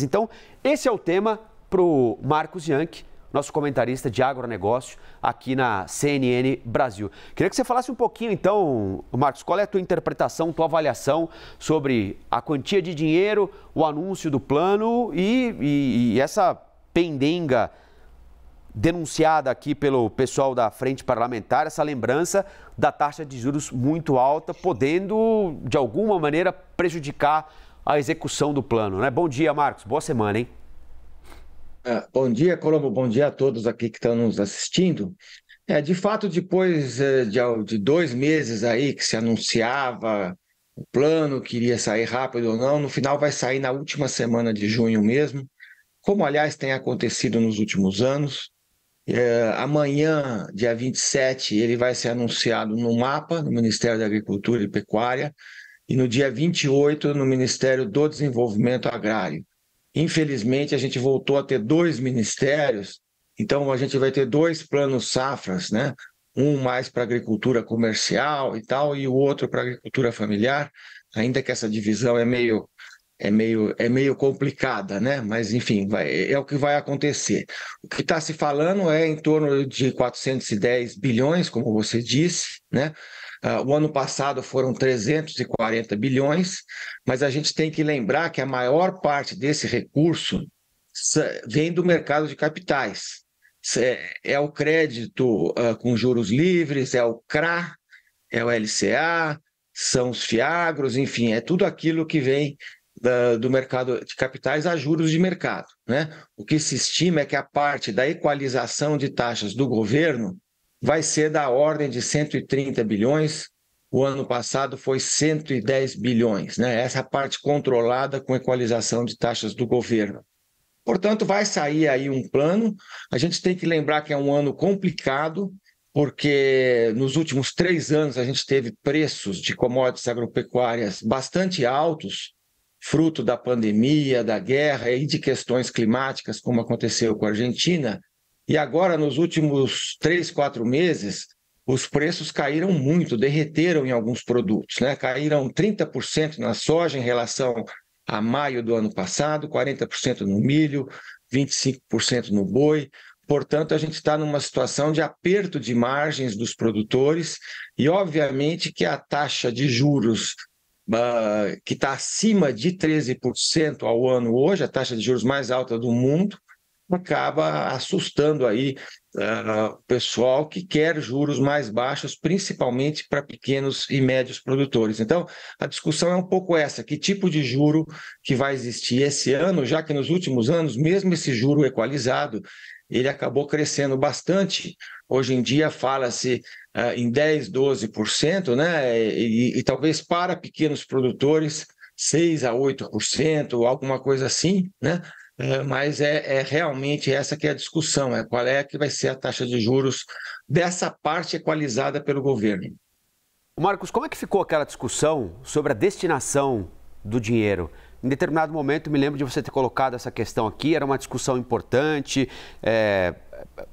Então, esse é o tema para o Marcos Yank, nosso comentarista de agronegócio aqui na CNN Brasil. Queria que você falasse um pouquinho, então, Marcos, qual é a tua interpretação, tua avaliação sobre a quantia de dinheiro, o anúncio do plano e, e, e essa pendenga denunciada aqui pelo pessoal da frente parlamentar, essa lembrança da taxa de juros muito alta, podendo, de alguma maneira, prejudicar a execução do plano. Né? Bom dia, Marcos. Boa semana, hein? É, bom dia, Colombo. Bom dia a todos aqui que estão nos assistindo. É, de fato, depois é, de, de dois meses aí que se anunciava o plano, queria sair rápido ou não, no final vai sair na última semana de junho mesmo, como aliás tem acontecido nos últimos anos. É, amanhã, dia 27, ele vai ser anunciado no mapa no Ministério da Agricultura e Pecuária e no dia 28 no Ministério do Desenvolvimento Agrário. Infelizmente, a gente voltou a ter dois ministérios, então a gente vai ter dois planos safras, né? Um mais para agricultura comercial e tal, e o outro para agricultura familiar, ainda que essa divisão é meio é meio, é meio complicada, né? Mas, enfim, vai, é o que vai acontecer. O que está se falando é em torno de 410 bilhões, como você disse, né? Uh, o ano passado foram 340 bilhões, mas a gente tem que lembrar que a maior parte desse recurso vem do mercado de capitais. É, o crédito uh, com juros livres, é o CRA, é o LCA, são os fiagros, enfim, é tudo aquilo que vem da, do mercado de capitais a juros de mercado. Né? O que se estima é que a parte da equalização de taxas do governo vai ser da ordem de 130 bilhões. O ano passado foi 110 bilhões, né? Essa parte controlada com equalização de taxas do governo. Portanto, vai sair aí um plano. A gente tem que lembrar que é um ano complicado, porque nos últimos três anos a gente teve preços de commodities agropecuárias bastante altos, fruto da pandemia, da guerra e de questões climáticas, como aconteceu com a Argentina. E agora, nos últimos três, quatro meses, os preços caíram muito, derreteram em alguns produtos, né? Caíram 30% na soja em relação a maio do ano passado, 40% no milho, 25% no boi. Portanto, a gente está numa situação de aperto de margens dos produtores e, obviamente, que a taxa de juros uh, que está acima de 13% ao ano hoje, a taxa de juros mais alta do mundo, acaba assustando aí ah, ah, o uh, pessoal que quer juros mais baixos, principalmente para pequenos e médios produtores. Então, a discussão é um pouco essa: que tipo de juro que vai existir esse ano, já que nos últimos anos, mesmo esse juro equalizado, ele acabou crescendo bastante. Hoje em dia fala-se uh, em 10, 12%, né? E, e, e talvez para pequenos produtores 6 a 8%, alguma coisa assim, né? É, mas é, é, realmente essa que é a discussão, é qual é que vai ser a taxa de juros dessa parte equalizada pelo governo. Marcos, como é que ficou aquela discussão sobre a destinação do dinheiro? Em determinado momento, me lembro de você ter colocado essa questão aqui, era uma discussão importante, é,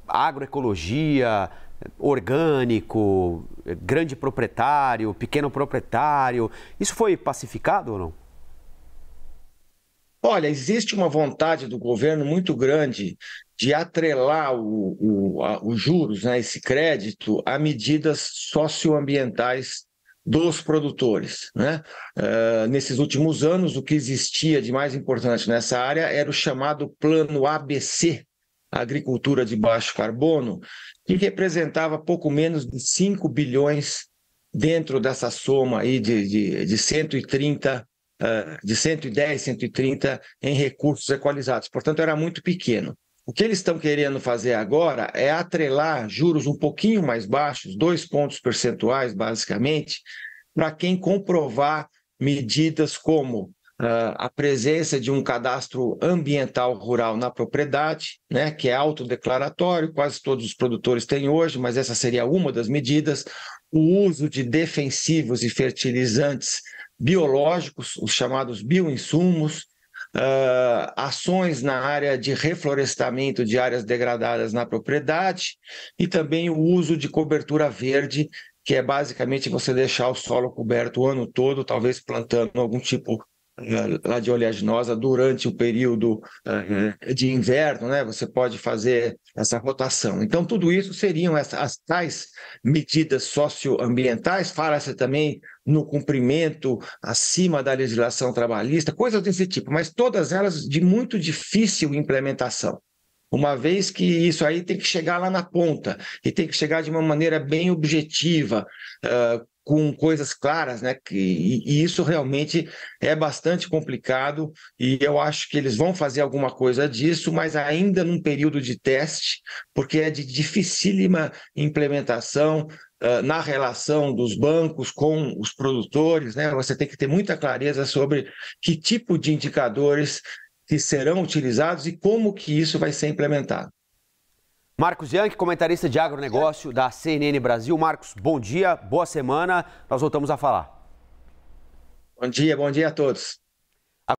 agroecologia, orgânico, grande proprietário, pequeno proprietário. Isso foi pacificado ou não? Olha, existe uma vontade do governo muito grande de atrelar o, o, a, os juros, né, esse crédito, a medidas socioambientais dos produtores. Né? Uh, nesses últimos anos, o que existia de mais importante nessa área era o chamado Plano ABC, Agricultura de Baixo Carbono, que representava pouco menos de 5 bilhões dentro dessa soma aí de, de, de 130 eh, de 110, 130 em recursos equalizados. Portanto, era muito pequeno. O que eles estão querendo fazer agora é atrelar juros um pouquinho mais baixos, dois pontos percentuais, basicamente, para quem comprovar medidas como uh, a presença de um cadastro ambiental rural na propriedade, né, que é autodeclaratório, quase todos os produtores têm hoje, mas essa seria uma das medidas, o uso de defensivos e fertilizantes biológicos, os chamados bioinsumos, uh, ações na área de reflorestamento de áreas degradadas na propriedade e também o uso de cobertura verde, que é basicamente você deixar o solo coberto o ano todo, talvez plantando algum tipo eh, lá de oleaginosa durante o período eh, de inverno, né? Você pode fazer essa rotação. Então, tudo isso seriam essas, as tais medidas socioambientais, fala-se também no cumprimento acima da legislação trabalhista, coisas desse tipo, mas todas elas de muito difícil implementação uma vez que isso aí tem que chegar lá na ponta e tem que chegar de uma maneira bem objetiva, eh, com coisas claras, né? Que, e, e isso realmente é bastante complicado e eu acho que eles vão fazer alguma coisa disso, mas ainda num período de teste, porque é de dificílima implementação, ah, na relação dos bancos com os produtores, né? Você tem que ter muita clareza sobre que tipo de indicadores que serão utilizados e como que isso vai ser implementado. Marcos Yank, comentarista de agronegócio da CNN Brasil. Marcos, bom dia, boa semana. Nós voltamos a falar. Bom dia, bom dia a todos.